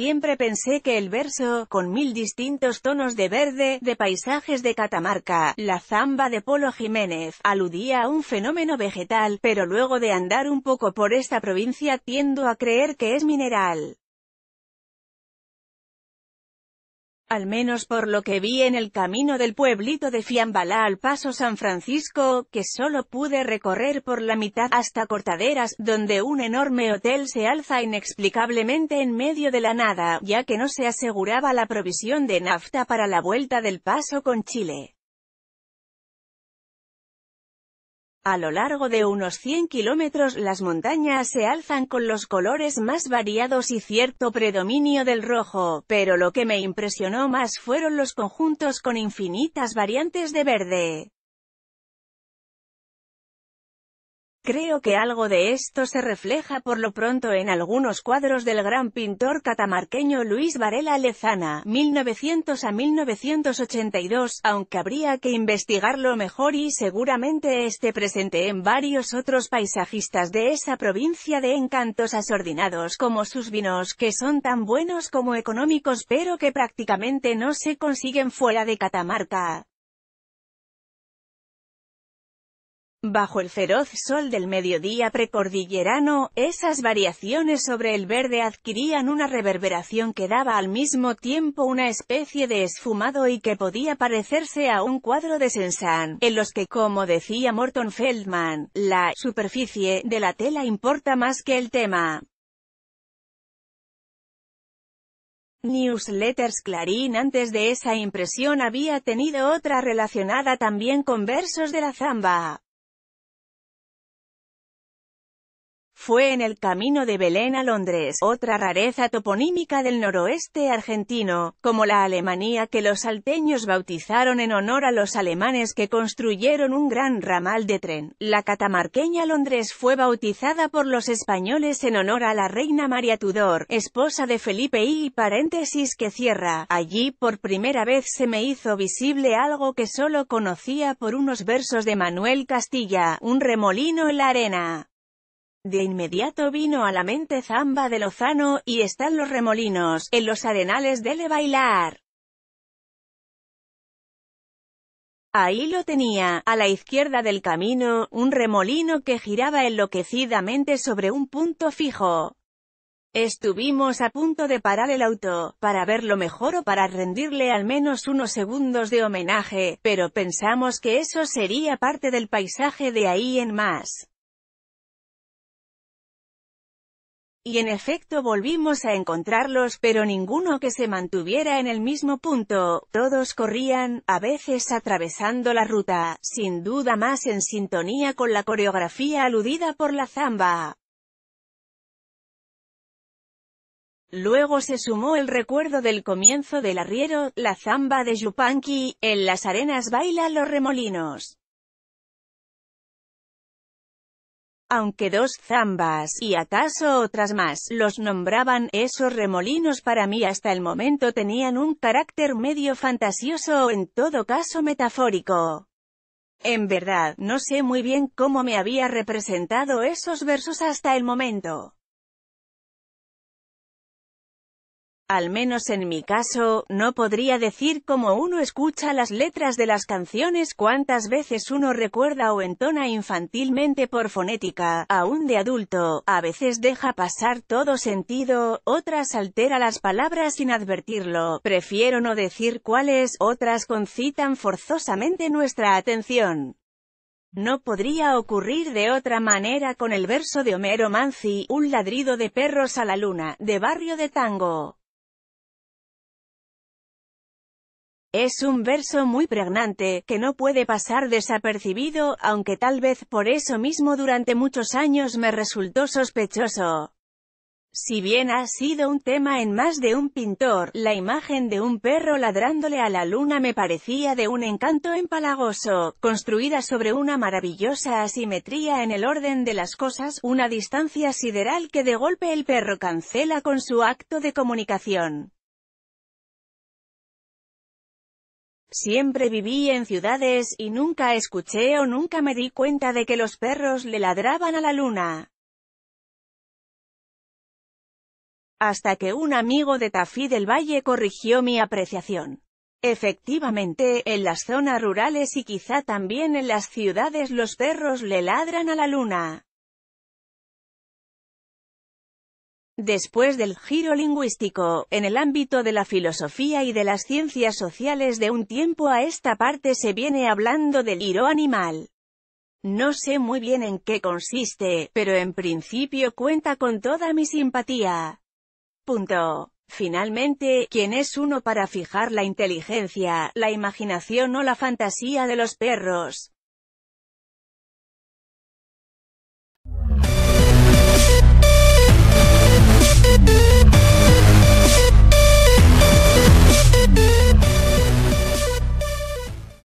Siempre pensé que el verso, con mil distintos tonos de verde, de paisajes de Catamarca, la zamba de Polo Jiménez, aludía a un fenómeno vegetal, pero luego de andar un poco por esta provincia tiendo a creer que es mineral. Al menos por lo que vi en el camino del pueblito de Fiambala al paso San Francisco, que solo pude recorrer por la mitad hasta Cortaderas, donde un enorme hotel se alza inexplicablemente en medio de la nada, ya que no se aseguraba la provisión de nafta para la vuelta del paso con Chile. A lo largo de unos 100 kilómetros las montañas se alzan con los colores más variados y cierto predominio del rojo, pero lo que me impresionó más fueron los conjuntos con infinitas variantes de verde. Creo que algo de esto se refleja por lo pronto en algunos cuadros del gran pintor catamarqueño Luis Varela Lezana, 1900 a 1982, aunque habría que investigarlo mejor y seguramente esté presente en varios otros paisajistas de esa provincia de encantos asordinados como sus vinos que son tan buenos como económicos pero que prácticamente no se consiguen fuera de Catamarca. Bajo el feroz sol del mediodía precordillerano, esas variaciones sobre el verde adquirían una reverberación que daba al mismo tiempo una especie de esfumado y que podía parecerse a un cuadro de Sensan, en los que, como decía Morton Feldman, la «superficie» de la tela importa más que el tema. Newsletters Clarín antes de esa impresión había tenido otra relacionada también con versos de la zamba. fue en el camino de Belén a Londres, otra rareza toponímica del noroeste argentino, como la Alemanía que los salteños bautizaron en honor a los alemanes que construyeron un gran ramal de tren. La catamarqueña Londres fue bautizada por los españoles en honor a la reina María Tudor, esposa de Felipe I paréntesis que cierra. Allí por primera vez se me hizo visible algo que solo conocía por unos versos de Manuel Castilla, un remolino en la arena. De inmediato vino a la mente Zamba de Lozano, y están los remolinos, en los arenales Le bailar. Ahí lo tenía, a la izquierda del camino, un remolino que giraba enloquecidamente sobre un punto fijo. Estuvimos a punto de parar el auto, para verlo mejor o para rendirle al menos unos segundos de homenaje, pero pensamos que eso sería parte del paisaje de ahí en más. Y en efecto volvimos a encontrarlos, pero ninguno que se mantuviera en el mismo punto, todos corrían, a veces atravesando la ruta, sin duda más en sintonía con la coreografía aludida por la zamba. Luego se sumó el recuerdo del comienzo del arriero, la zamba de Yupanqui, en las arenas baila los remolinos. aunque dos zambas, y acaso otras más, los nombraban, esos remolinos para mí hasta el momento tenían un carácter medio fantasioso o en todo caso metafórico. En verdad, no sé muy bien cómo me había representado esos versos hasta el momento. al menos en mi caso, no podría decir cómo uno escucha las letras de las canciones cuántas veces uno recuerda o entona infantilmente por fonética, aún de adulto, a veces deja pasar todo sentido, otras altera las palabras sin advertirlo, prefiero no decir cuáles, otras concitan forzosamente nuestra atención. No podría ocurrir de otra manera con el verso de Homero Manzi, un ladrido de perros a la luna, de barrio de tango. Es un verso muy pregnante, que no puede pasar desapercibido, aunque tal vez por eso mismo durante muchos años me resultó sospechoso. Si bien ha sido un tema en más de un pintor, la imagen de un perro ladrándole a la luna me parecía de un encanto empalagoso, construida sobre una maravillosa asimetría en el orden de las cosas, una distancia sideral que de golpe el perro cancela con su acto de comunicación. Siempre viví en ciudades, y nunca escuché o nunca me di cuenta de que los perros le ladraban a la luna. Hasta que un amigo de Tafí del Valle corrigió mi apreciación. Efectivamente, en las zonas rurales y quizá también en las ciudades los perros le ladran a la luna. Después del giro lingüístico, en el ámbito de la filosofía y de las ciencias sociales de un tiempo a esta parte se viene hablando del «giro animal. No sé muy bien en qué consiste, pero en principio cuenta con toda mi simpatía. Punto. Finalmente, ¿quién es uno para fijar la inteligencia, la imaginación o la fantasía de los perros?